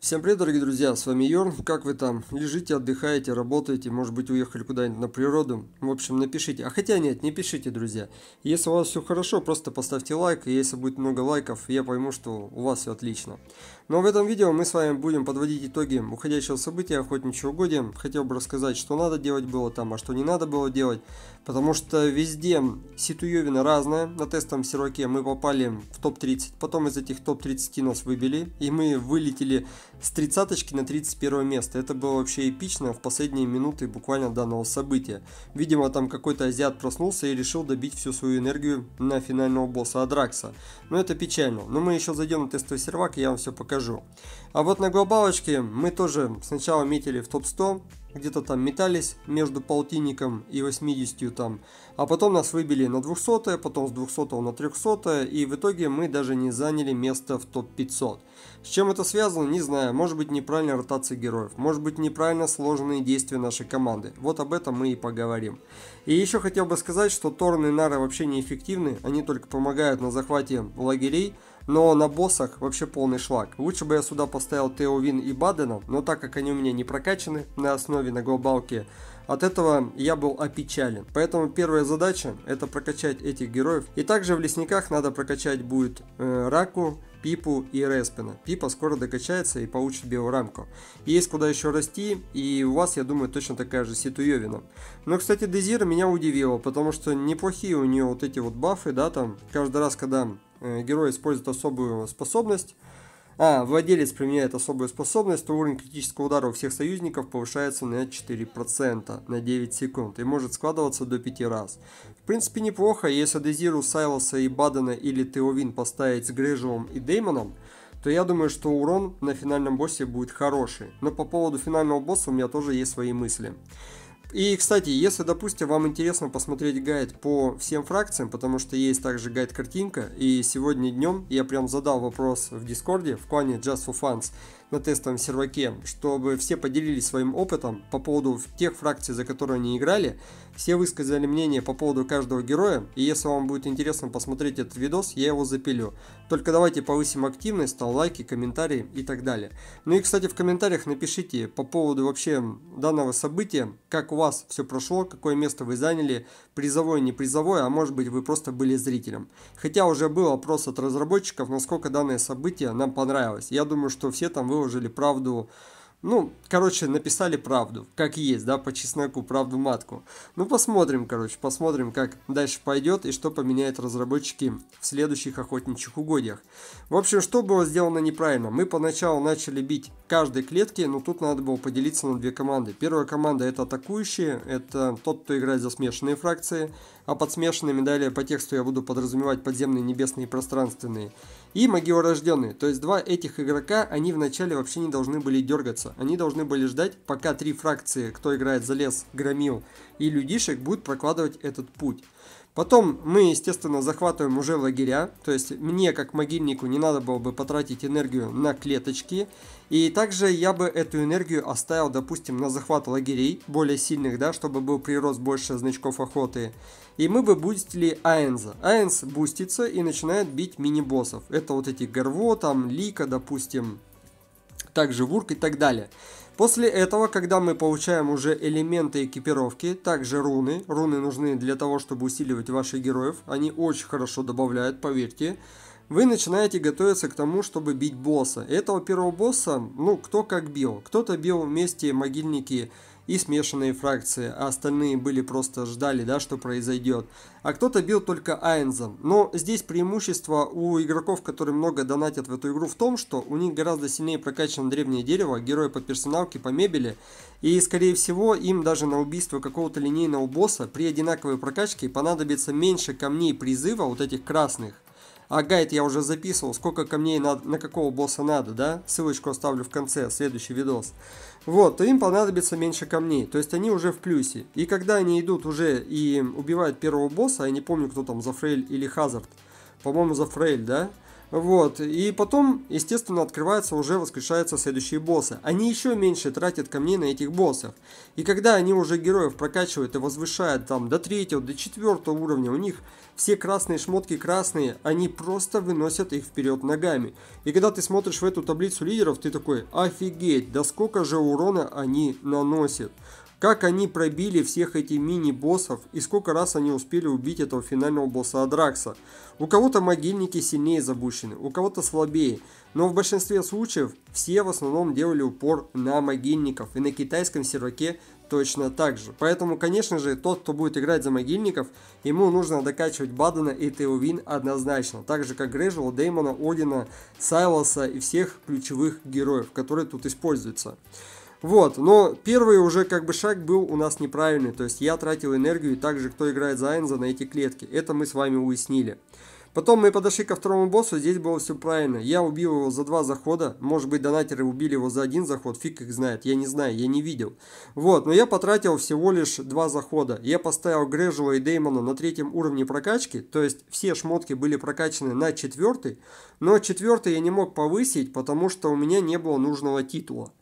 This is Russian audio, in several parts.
Всем привет, дорогие друзья, с вами Йорн. Как вы там? Лежите, отдыхаете, работаете, может быть, уехали куда-нибудь на природу. В общем, напишите. А хотя нет, не пишите, друзья. Если у вас все хорошо, просто поставьте лайк, и если будет много лайков, я пойму, что у вас все отлично. Но в этом видео мы с вами будем подводить итоги уходящего события охотничьего года. Хотел бы рассказать, что надо делать было там, а что не надо было делать потому что везде ситуевина разная. На тестовом сироке мы попали в топ-30, потом из этих топ-30 нас выбили, и мы вылетели с 30 на 31 место. Это было вообще эпично в последние минуты буквально данного события. Видимо, там какой-то азиат проснулся и решил добить всю свою энергию на финального босса Адракса. Но это печально. Но мы еще зайдем на тестовый сервак, и я вам все покажу. А вот на глобалочке мы тоже сначала метили в топ-100, где-то там метались между полтинником и 80 там, а потом нас выбили на 200, потом с 200 на 300, и в итоге мы даже не заняли место в топ-500. С чем это связано, не знаю, может быть неправильная ротация героев, может быть неправильно сложные действия нашей команды, вот об этом мы и поговорим. И еще хотел бы сказать, что Торн и нары вообще неэффективны, они только помогают на захвате лагерей, но на боссах вообще полный шлак. Лучше бы я сюда поставил Тео и Бадена, но так как они у меня не прокачаны на основе на глобалке, от этого я был опечален. Поэтому первая задача это прокачать этих героев. И также в лесниках надо прокачать будет э, Раку, Пипу и Респина. Пипа скоро докачается и получит белую рамку. Есть куда еще расти, и у вас, я думаю, точно такая же ситуевина. Но, кстати, Дезир меня удивила, потому что неплохие у нее вот эти вот бафы, да, там, каждый раз, когда Э, герой использует особую способность, а, владелец применяет особую способность, то уровень критического удара у всех союзников повышается на 4%, на 9 секунд, и может складываться до 5 раз. В принципе, неплохо, если Дезиру, Сайлоса и Бадена или Теовин поставить с Грежевым и Деймоном, то я думаю, что урон на финальном боссе будет хороший. Но по поводу финального босса у меня тоже есть свои мысли. И, кстати, если, допустим, вам интересно посмотреть гайд по всем фракциям, потому что есть также гайд-картинка, и сегодня днем я прям задал вопрос в Дискорде в клане Just for Funds, на тестовом серваке, чтобы все поделились своим опытом по поводу тех фракций, за которые они играли. Все высказали мнение по поводу каждого героя, и если вам будет интересно посмотреть этот видос, я его запилю. Только давайте повысим активность, там лайки, комментарии и так далее. Ну и, кстати, в комментариях напишите по поводу вообще данного события, как у вас все прошло, какое место вы заняли, призовое, не призовое, а может быть вы просто были зрителем. Хотя уже был опрос от разработчиков, насколько данное событие нам понравилось. Я думаю, что все там вы выложили правду ну, короче, написали правду, как есть, да, по чесноку, правду матку. Ну, посмотрим, короче, посмотрим, как дальше пойдет и что поменяют разработчики в следующих охотничьих угодьях. В общем, что было сделано неправильно? Мы поначалу начали бить каждой клетки, но тут надо было поделиться на две команды. Первая команда это атакующие, это тот, кто играет за смешанные фракции, а под смешанными далее по тексту я буду подразумевать подземные, небесные и пространственные. И могилорожденные, то есть два этих игрока, они вначале вообще не должны были дергаться босса. Они должны были ждать, пока три фракции, кто играет за лес, громил и людишек, будут прокладывать этот путь. Потом мы, естественно, захватываем уже лагеря, то есть мне, как могильнику, не надо было бы потратить энергию на клеточки, и также я бы эту энергию оставил, допустим, на захват лагерей более сильных, да, чтобы был прирост больше значков охоты, и мы бы бустили Айнза. Айнз бустится и начинает бить мини-боссов, это вот эти Горво, там, Лика, допустим, также вурк и так далее. После этого, когда мы получаем уже элементы экипировки, также руны. Руны нужны для того, чтобы усиливать ваших героев. Они очень хорошо добавляют, поверьте. Вы начинаете готовиться к тому, чтобы бить босса. Этого первого босса, ну, кто как бил. Кто-то бил вместе могильники и смешанные фракции, а остальные были просто ждали, да, что произойдет. А кто-то бил только Айнзом. Но здесь преимущество у игроков, которые много донатят в эту игру, в том, что у них гораздо сильнее прокачано древнее дерево, герои по персоналке, по мебели. И, скорее всего, им даже на убийство какого-то линейного босса при одинаковой прокачке понадобится меньше камней призыва, вот этих красных, а гайд я уже записывал, сколько камней надо, на какого босса надо, да? Ссылочку оставлю в конце, следующий видос. Вот, то им понадобится меньше камней, то есть они уже в плюсе. И когда они идут уже и убивают первого босса, я не помню, кто там, Зафрейль или Хазард, по-моему, Зафрейль, да? Да вот, и потом, естественно, открываются уже, воскрешаются следующие боссы. Они еще меньше тратят камней на этих боссов. И когда они уже героев прокачивают и возвышают там до третьего, до четвертого уровня, у них все красные шмотки красные, они просто выносят их вперед ногами. И когда ты смотришь в эту таблицу лидеров, ты такой, офигеть, да сколько же урона они наносят. Как они пробили всех эти мини-боссов и сколько раз они успели убить этого финального босса Адракса. У кого-то могильники сильнее забущены, у кого-то слабее, но в большинстве случаев все в основном делали упор на могильников и на китайском серваке точно так же. Поэтому, конечно же, тот, кто будет играть за могильников, ему нужно докачивать Бадена и Теовин однозначно, так же как Грежела, Деймона, Одина, Сайлоса и всех ключевых героев, которые тут используются. Вот, но первый уже как бы шаг был у нас неправильный, то есть я тратил энергию, и также кто играет за Айнза на эти клетки. Это мы с вами уяснили. Потом мы подошли ко второму боссу, здесь было все правильно. Я убил его за два захода, может быть донатеры убили его за один заход, фиг их знает, я не знаю, я не видел. Вот, но я потратил всего лишь два захода. Я поставил Грежела и Деймона на третьем уровне прокачки, то есть все шмотки были прокачаны на четвертый, но четвертый я не мог повысить, потому что у меня не было нужного титула.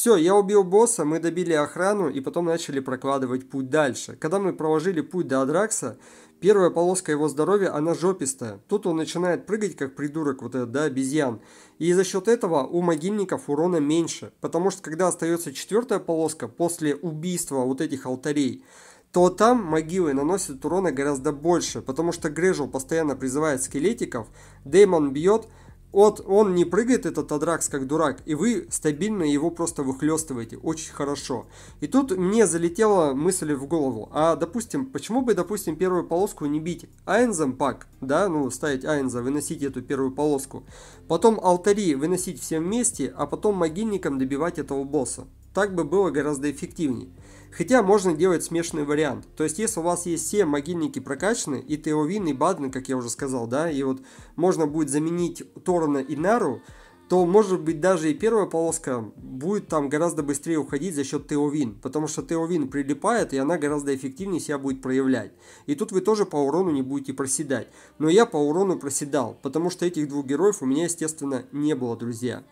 Все, я убил босса, мы добили охрану и потом начали прокладывать путь дальше. Когда мы проложили путь до Адракса, первая полоска его здоровья, она жопистая. Тут он начинает прыгать, как придурок, вот этот, да, обезьян. И за счет этого у могильников урона меньше. Потому что когда остается четвертая полоска после убийства вот этих алтарей, то там могилы наносят урона гораздо больше, потому что Грежил постоянно призывает скелетиков, Деймон бьет, вот он не прыгает, этот Адракс, как дурак, и вы стабильно его просто выхлестываете. Очень хорошо. И тут мне залетела мысль в голову. А, допустим, почему бы, допустим, первую полоску не бить Айнзом пак, да, ну, ставить Айнза, выносить эту первую полоску. Потом алтари выносить все вместе, а потом могильником добивать этого босса. Так бы было гораздо эффективнее. Хотя можно делать смешанный вариант. То есть, если у вас есть все могильники прокачаны, и Теовин, и Баден, как я уже сказал, да, и вот можно будет заменить Торна и Нару, то, может быть, даже и первая полоска будет там гораздо быстрее уходить за счет Теовин, потому что Теовин прилипает, и она гораздо эффективнее себя будет проявлять. И тут вы тоже по урону не будете проседать. Но я по урону проседал, потому что этих двух героев у меня, естественно, не было, друзья.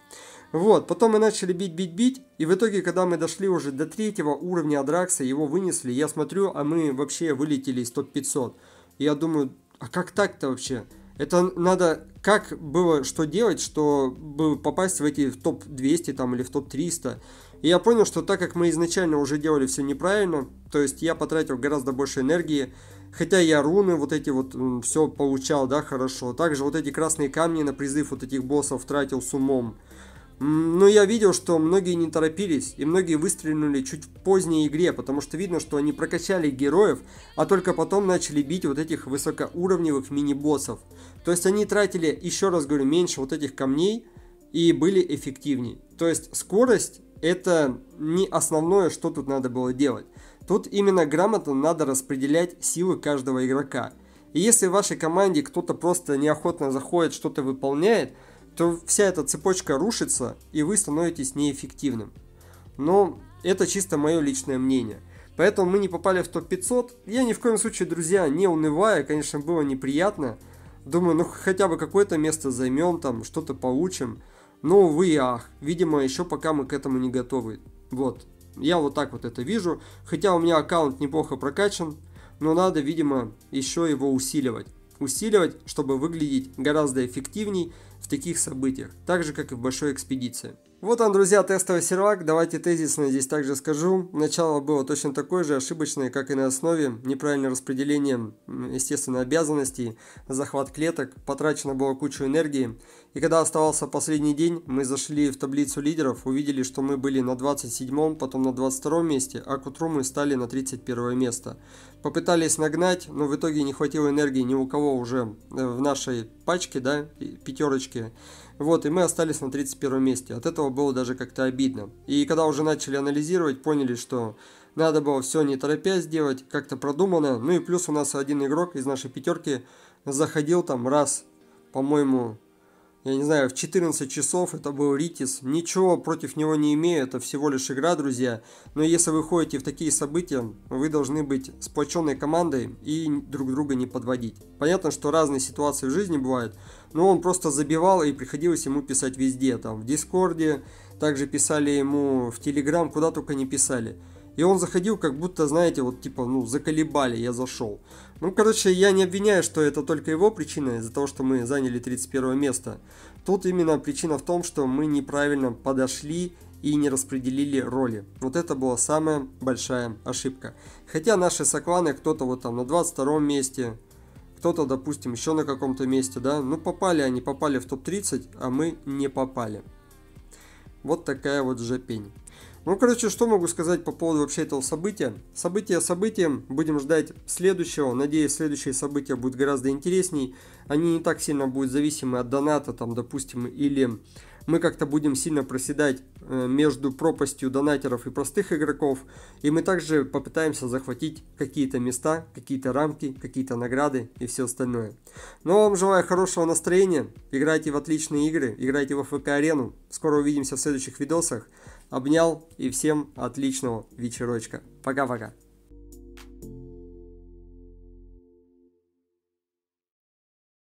Вот, потом мы начали бить-бить-бить, и в итоге, когда мы дошли уже до третьего уровня Адракса, его вынесли, я смотрю, а мы вообще вылетели из топ-500. Я думаю, а как так-то вообще? Это надо, как было, что делать, чтобы попасть в эти в топ-200 там или в топ-300. И я понял, что так как мы изначально уже делали все неправильно, то есть я потратил гораздо больше энергии, хотя я руны вот эти вот все получал, да, хорошо. Также вот эти красные камни на призыв вот этих боссов тратил с умом. Но я видел, что многие не торопились, и многие выстрелили чуть в поздней игре, потому что видно, что они прокачали героев, а только потом начали бить вот этих высокоуровневых мини-боссов. То есть они тратили, еще раз говорю, меньше вот этих камней и были эффективнее. То есть скорость это не основное, что тут надо было делать. Тут именно грамотно надо распределять силы каждого игрока. И если в вашей команде кто-то просто неохотно заходит, что-то выполняет – то вся эта цепочка рушится, и вы становитесь неэффективным. Но это чисто мое личное мнение. Поэтому мы не попали в топ-500. Я ни в коем случае, друзья, не унывая, конечно, было неприятно. Думаю, ну хотя бы какое-то место займем, там что-то получим. Но, увы и ах, видимо, еще пока мы к этому не готовы. Вот, я вот так вот это вижу. Хотя у меня аккаунт неплохо прокачан, но надо, видимо, еще его усиливать усиливать, чтобы выглядеть гораздо эффективней в таких событиях, так же как и в большой экспедиции. Вот он, друзья, тестовый сервак. Давайте тезисно здесь также скажу. Начало было точно такое же, ошибочное, как и на основе. Неправильное распределение, естественно, обязанностей, захват клеток. Потрачено было кучу энергии. И когда оставался последний день, мы зашли в таблицу лидеров, увидели, что мы были на 27-м, потом на 22-м месте, а к утру мы стали на 31 место. Попытались нагнать, но в итоге не хватило энергии ни у кого уже э, в нашей пачки, да, пятерочки. Вот, и мы остались на 31 месте. От этого было даже как-то обидно. И когда уже начали анализировать, поняли, что надо было все не торопясь делать, как-то продуманно. Ну и плюс у нас один игрок из нашей пятерки заходил там раз, по-моему, я не знаю, в 14 часов, это был Ритис. Ничего против него не имею, это всего лишь игра, друзья. Но если вы ходите в такие события, вы должны быть сплоченной командой и друг друга не подводить. Понятно, что разные ситуации в жизни бывают, но он просто забивал и приходилось ему писать везде, там, в Дискорде, также писали ему в Телеграм, куда только не писали. И он заходил, как будто, знаете, вот типа, ну, заколебали, я зашел. Ну, короче, я не обвиняю, что это только его причина из-за того, что мы заняли 31 место. Тут именно причина в том, что мы неправильно подошли и не распределили роли. Вот это была самая большая ошибка. Хотя наши сокланы, кто-то вот там на 22 месте, кто-то, допустим, еще на каком-то месте, да, ну попали они, попали в топ-30, а мы не попали. Вот такая вот жопень. Ну, короче, что могу сказать по поводу вообще этого события? События событием, будем ждать следующего. Надеюсь, следующие события будут гораздо интересней. Они не так сильно будут зависимы от доната, там, допустим, или мы как-то будем сильно проседать э, между пропастью донатеров и простых игроков, и мы также попытаемся захватить какие-то места, какие-то рамки, какие-то награды и все остальное. Но ну, а вам желаю хорошего настроения, играйте в отличные игры, играйте в ФК-арену, скоро увидимся в следующих видосах обнял и всем отличного вечерочка. Пока-пока.